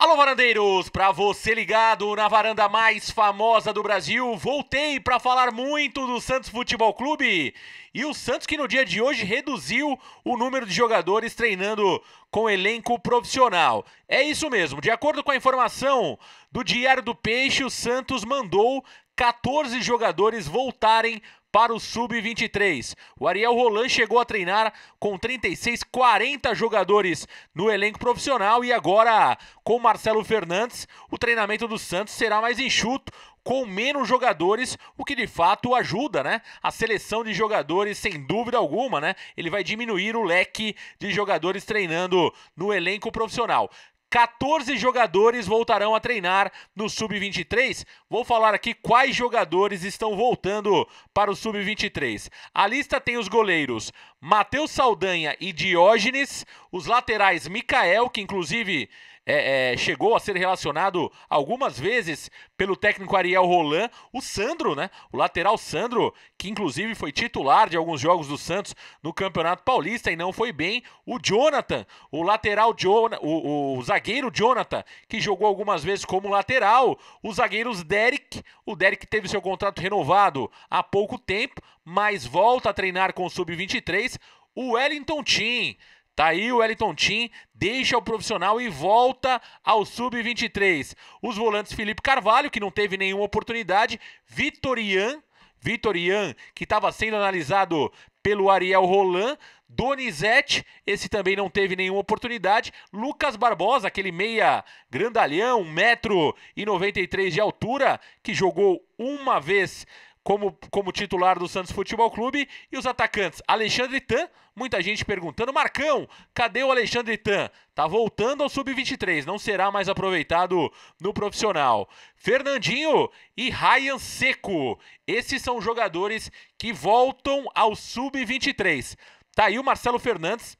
Alô, varandeiros! Para você ligado na varanda mais famosa do Brasil, voltei para falar muito do Santos Futebol Clube. E o Santos que no dia de hoje reduziu o número de jogadores treinando com elenco profissional. É isso mesmo. De acordo com a informação do Diário do Peixe, o Santos mandou 14 jogadores voltarem para o Sub-23. O Ariel Roland chegou a treinar com 36, 40 jogadores no elenco profissional e agora com Marcelo Fernandes, o treinamento do Santos será mais enxuto, com menos jogadores, o que de fato ajuda, né? A seleção de jogadores, sem dúvida alguma, né? Ele vai diminuir o leque de jogadores treinando no elenco profissional. 14 jogadores voltarão a treinar no Sub-23. Vou falar aqui quais jogadores estão voltando para o Sub-23. A lista tem os goleiros Matheus Saldanha e Diógenes, os laterais Mikael, que inclusive é, é, chegou a ser relacionado algumas vezes pelo técnico Ariel Roland, o Sandro, né? O lateral Sandro, que inclusive foi titular de alguns jogos do Santos no Campeonato Paulista e não foi bem. O Jonathan, o lateral Jonathan, o, o, o zagueiro Jonathan, que jogou algumas vezes como lateral. Os zagueiros Derek, o Derek teve seu contrato renovado há pouco tempo, mas volta a treinar com o Sub-23. O Wellington Tim, Tá aí o Wellington Tim, deixa o profissional e volta ao sub-23. Os volantes Felipe Carvalho, que não teve nenhuma oportunidade, Vitorian, Vitorian, que estava sendo analisado pelo Ariel Roland, Donizete, esse também não teve nenhuma oportunidade. Lucas Barbosa, aquele meia grandalhão, 1,93m de altura, que jogou uma vez como, como titular do Santos Futebol Clube. E os atacantes, Alexandre Tan, muita gente perguntando, Marcão, cadê o Alexandre Tan? Tá voltando ao Sub-23, não será mais aproveitado no profissional. Fernandinho e Ryan Seco, esses são jogadores que voltam ao Sub-23. Tá aí o Marcelo Fernandes,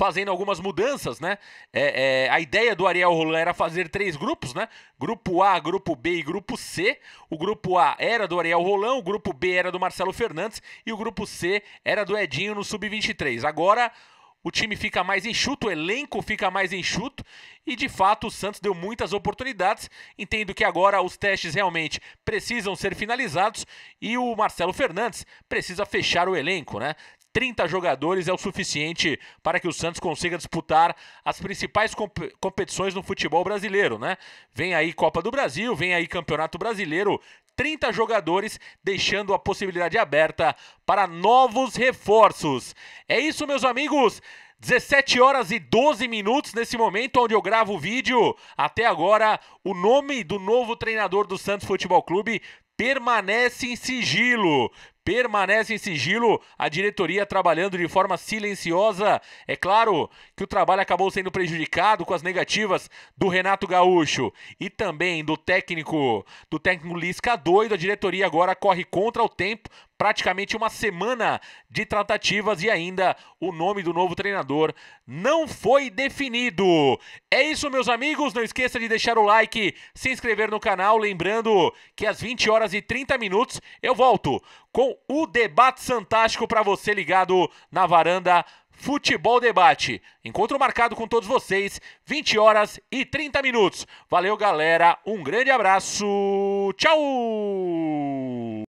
fazendo algumas mudanças, né? É, é, a ideia do Ariel Roland era fazer três grupos, né? Grupo A, Grupo B e Grupo C. O Grupo A era do Ariel Roland, o Grupo B era do Marcelo Fernandes e o Grupo C era do Edinho no Sub-23. Agora o time fica mais enxuto, o elenco fica mais enxuto e de fato o Santos deu muitas oportunidades. Entendo que agora os testes realmente precisam ser finalizados e o Marcelo Fernandes precisa fechar o elenco, né? 30 jogadores é o suficiente para que o Santos consiga disputar as principais comp competições no futebol brasileiro, né? Vem aí Copa do Brasil, vem aí Campeonato Brasileiro, 30 jogadores, deixando a possibilidade aberta para novos reforços. É isso, meus amigos. 17 horas e 12 minutos nesse momento onde eu gravo o vídeo. Até agora, o nome do novo treinador do Santos Futebol Clube permanece em sigilo permanece em sigilo, a diretoria trabalhando de forma silenciosa. É claro que o trabalho acabou sendo prejudicado com as negativas do Renato Gaúcho e também do técnico, do técnico Lisca doido. A diretoria agora corre contra o tempo praticamente uma semana de tratativas e ainda o nome do novo treinador não foi definido. É isso, meus amigos. Não esqueça de deixar o like, se inscrever no canal. Lembrando que às 20 horas e 30 minutos eu volto com o debate fantástico para você ligado na varanda. Futebol Debate. Encontro marcado com todos vocês, 20 horas e 30 minutos. Valeu, galera. Um grande abraço. Tchau!